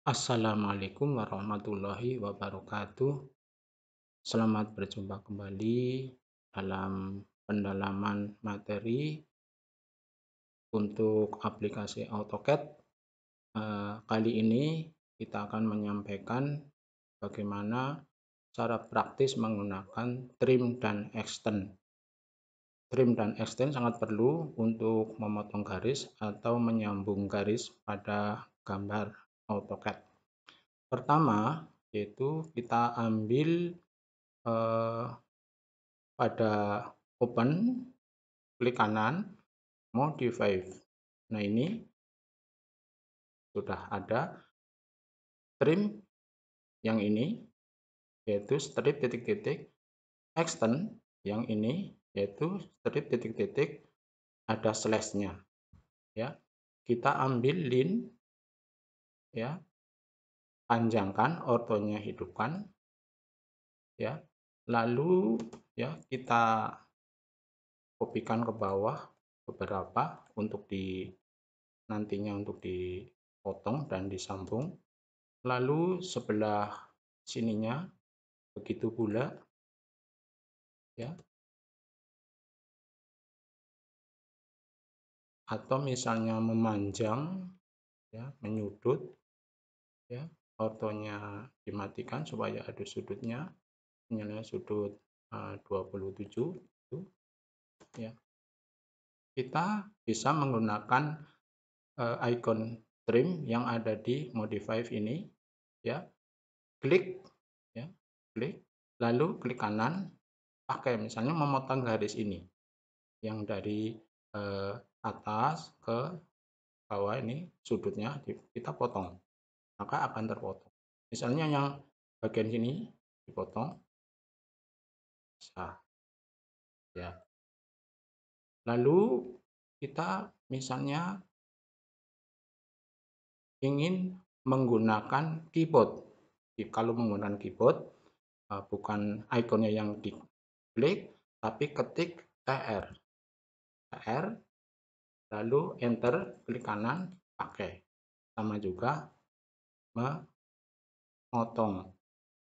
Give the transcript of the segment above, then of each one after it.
Assalamualaikum warahmatullahi wabarakatuh. Selamat berjumpa kembali dalam pendalaman materi untuk aplikasi AutoCAD. Eh, kali ini kita akan menyampaikan bagaimana cara praktis menggunakan trim dan extend. Trim dan extend sangat perlu untuk memotong garis atau menyambung garis pada gambar AutoCAD. Pertama, yaitu kita ambil eh, pada open, klik kanan, modify. Nah ini sudah ada trim yang ini, yaitu strip titik-titik, extend yang ini, yaitu strip titik-titik, ada slash-nya. Ya, kita ambil lin ya panjangkan ortonya hidupkan ya lalu ya kita kopikan ke bawah beberapa untuk di nantinya untuk dipotong dan disambung lalu sebelah sininya begitu pula ya atau misalnya memanjang ya menyudut ya ortonya dimatikan supaya ada sudutnya misalnya sudut e, uh, 27 itu ya kita bisa menggunakan uh, icon trim yang ada di modify ini ya klik ya klik lalu klik kanan pakai misalnya memotong garis ini yang dari uh, atas ke bawah ini sudutnya kita potong maka akan terpotong. Misalnya yang bagian sini dipotong, sah. Ya. Lalu kita misalnya ingin menggunakan keyboard. Kalau menggunakan keyboard, eh, bukan ikonnya yang di klik tapi ketik TR. TR, lalu enter, klik kanan, pakai. Sama juga memotong.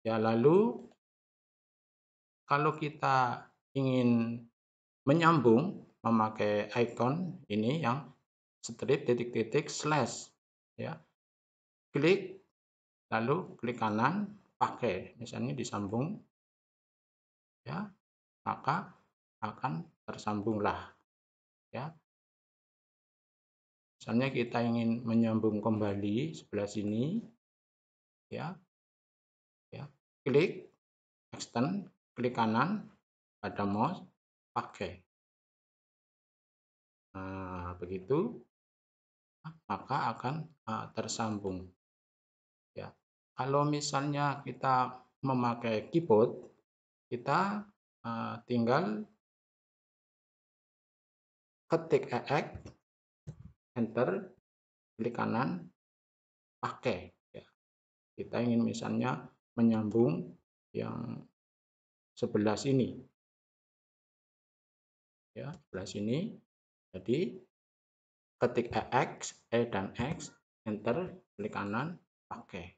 Ya, lalu kalau kita ingin menyambung memakai icon ini yang strip titik-titik slash ya. Klik lalu klik kanan pakai misalnya disambung ya maka akan tersambunglah ya Misalnya kita ingin menyambung kembali sebelah sini, ya, ya, klik extend, klik kanan pada mouse, pakai. Nah, begitu, maka akan uh, tersambung. Ya, kalau misalnya kita memakai keyboard, kita uh, tinggal ketik EX enter klik kanan pakai ya. kita ingin misalnya menyambung yang sebelah ini ya sebelah sini jadi ketik e X, E dan X enter klik kanan pakai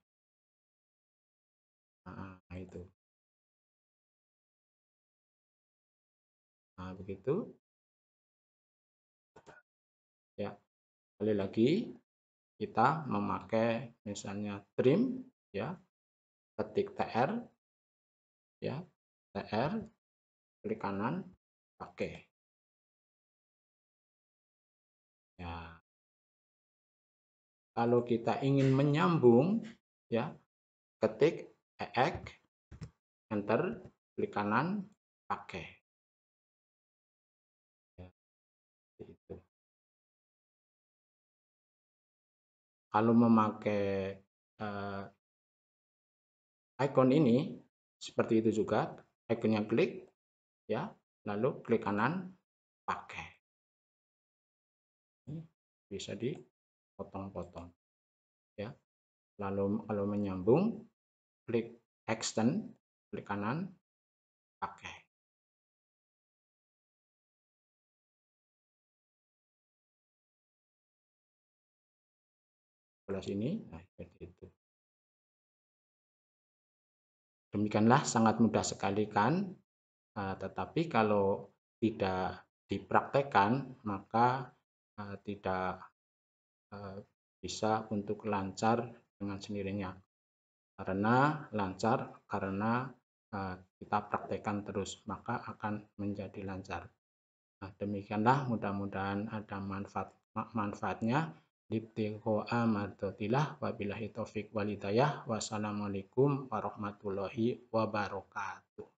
nah itu nah begitu sekali lagi kita memakai misalnya trim ya ketik tr ya tr klik kanan pakai ya kalau kita ingin menyambung ya ketik ek enter klik kanan pakai kalau memakai uh, icon ini seperti itu juga ikonnya klik ya lalu klik kanan pakai bisa dipotong-potong ya lalu kalau menyambung klik extend klik kanan pakai ini. Nah, seperti itu. Demikianlah sangat mudah sekali kan. Nah, tetapi kalau tidak dipraktekkan maka uh, tidak uh, bisa untuk lancar dengan sendirinya. Karena lancar karena uh, kita praktekkan terus maka akan menjadi lancar. Nah, demikianlah mudah-mudahan ada manfaat manfaatnya ibtigha'a mardotillah wabillahi taufik walidayah wassalamualaikum warahmatullahi wabarakatuh